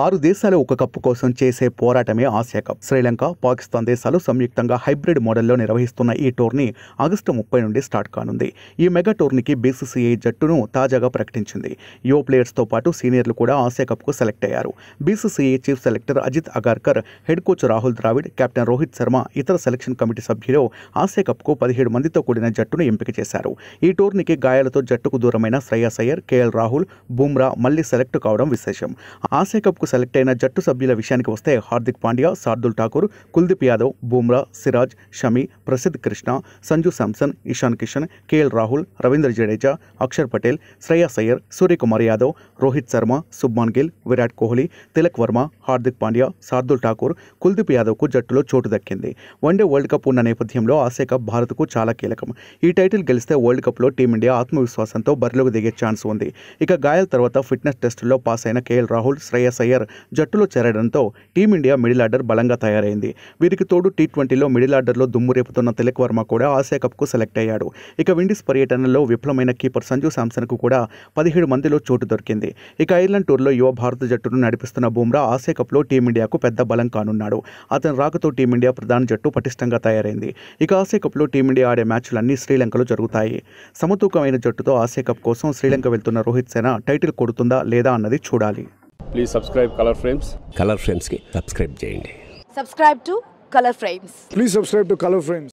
ఆరు దేశాలు ఒక కప్పు కోసం చేసే పోరాటమే ఆసియా కప్ శ్రీలంక పాకిస్తాన్ దేశాలు సంయుక్తంగా హైబ్రిడ్ మోడల్లో నిర్వహిస్తున్న ఈ టోర్నీ ఆగస్టు ముప్పై నుండి స్టార్ట్ కానుంది ఈ మెగా టోర్నీకి బీసీసీఐ జట్టును తాజాగా ప్రకటించింది యువ ప్లేయర్స్తో పాటు సీనియర్లు కూడా ఆసియా కప్కు సెలెక్ట్ అయ్యారు BCCI chief selector Ajit Agarkar head coach Rahul Dravid captain Rohit Sharma ఇతర సెలక్షన్ కమిటీ సభ్యులు ఆసియా కప్కు పదిహేడు మందితో కూడిన జట్టును ఎంపిక చేశారు ఈ టోర్నీకి గాయాలతో జట్టుకు దూరమైన శ్రేయస్ అయ్యర్ కేఎల్ రాహుల్ బుమ్రా మళ్లీ సెలెక్ట్ కావడం విశేషం ఆసియా కప్ వరల్డ్కప్కు సెలెక్ట్ అయిన జట్టు సభ్యుల విషయానికి వస్తే హార్దిక్ పాండ్యా శార్దుల్ ఠాకూర్ కుల్దీప్ యాదవ్ బూమ్రా సిరాజ్ షమి ప్రసిద్ కృష్ణ సంజు శాంసన్ ఇషాన్ కిషన్ కేఎల్ రాహుల్ రవీంద్ర జడేజా అక్షర్ పటేల్ శ్రేయా సయ్యర్ సూర్యకుమార్ యాదవ్ రోహిత్ శర్మ సుబ్మాన్ గిల్ విరాట్ కోహ్లీ తిలక్ వర్మ హార్దిక్ పాండ్యా శార్దుల్ ఠాకూర్ కుల్దీప్ యాదవ్కు జట్టులో చోటు దక్కింది వన్డే వరల్డ్ కప్ ఉన్న నేపథ్యంలో ఆసియా కప్ భారత్కు చాలా కీలకం ఈ టైటిల్ గెలిస్తే వరల్డ్ కప్లో టీమిండియా ఆత్మవిశ్వాసంతో బరిలోకి దిగే ఛాన్స్ ఉంది ఇక గాయాల తర్వాత ఫిట్నెస్ టెస్టుల్లో పాస్ అయిన కేఎల్ రాహుల్ శ్రేయస్ అయ్యర్ అయ్యర్ జట్టులో చేరడంతో టీమిండియా మిడిల్ ఆర్డర్ బలంగా తయారైంది వీరికి తోడు టీ ట్వంటీలో మిడిల్ ఆర్డర్లో దుమ్ము రేపుతున్న తిలక్ వర్మ కూడా ఆసియా కప్కు సెలెక్ట్ అయ్యాడు ఇక విండీస్ పర్యటనలో విఫలమైన కీపర్ సంజు శాంసన్కు కూడా పదిహేడు మందిలో చోటు దొరికింది ఇక ఐర్లాండ్ టూర్లో యువ భారత జట్టును నడిపిస్తున్న బుమ్రా ఆసియా కప్లో టీమిండియాకు పెద్ద బలం కానున్నాడు అతని రాకతో టీమిండియా ప్రధాన జట్టు పటిష్టంగా తయారైంది ఇక ఆసియా కప్లో టీమిండియా ఆడే మ్యాచ్లన్నీ శ్రీలంకలో జరుగుతాయి సమతూకమైన జట్టుతో ఆసియా కప్ కోసం శ్రీలంక వెళ్తున్న రోహిత్ సేన టైటిల్ కొడుతుందా లేదా అన్నది చూడాలి please subscribe Colour Frames colour కి సబ్స్క్రైబ్ చేయండి subscribe to Colour Frames please subscribe to Colour frames